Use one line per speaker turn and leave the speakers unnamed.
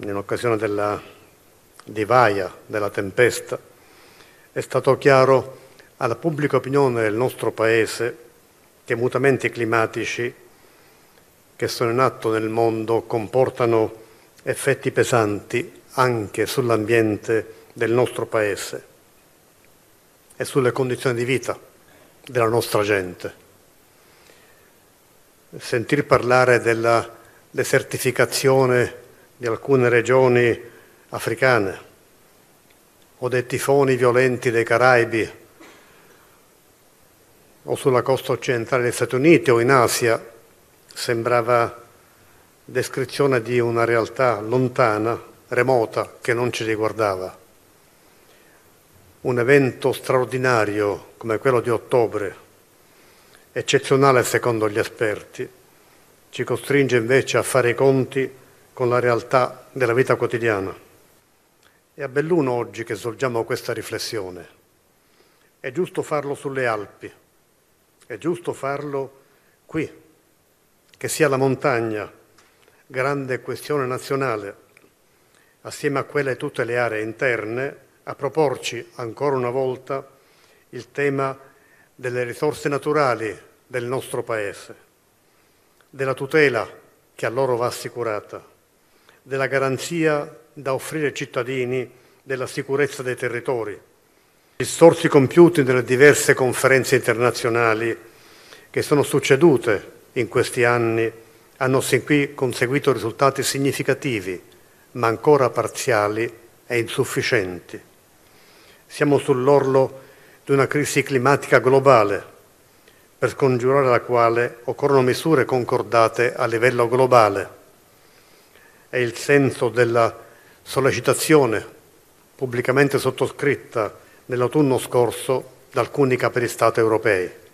in occasione della divaia, della tempesta, è stato chiaro alla pubblica opinione del nostro Paese che i mutamenti climatici che sono in atto nel mondo comportano effetti pesanti anche sull'ambiente del nostro Paese e sulle condizioni di vita della nostra gente. Sentir parlare della desertificazione di alcune regioni africane o dei tifoni violenti dei Caraibi o sulla costa occidentale degli Stati Uniti o in Asia sembrava descrizione di una realtà lontana, remota, che non ci riguardava. Un evento straordinario come quello di ottobre, eccezionale secondo gli esperti, ci costringe invece a fare i conti con la realtà della vita quotidiana. È a Belluno oggi che svolgiamo questa riflessione. È giusto farlo sulle Alpi, è giusto farlo qui, che sia la montagna, grande questione nazionale, assieme a quelle e tutte le aree interne, a proporci ancora una volta il tema delle risorse naturali del nostro Paese, della tutela che a loro va assicurata della garanzia da offrire ai cittadini della sicurezza dei territori. Gli sforzi compiuti nelle diverse conferenze internazionali che sono succedute in questi anni hanno sin qui conseguito risultati significativi, ma ancora parziali e insufficienti. Siamo sull'orlo di una crisi climatica globale, per scongiurare la quale occorrono misure concordate a livello globale è il senso della sollecitazione pubblicamente sottoscritta nell'autunno scorso da alcuni capi di Stato europei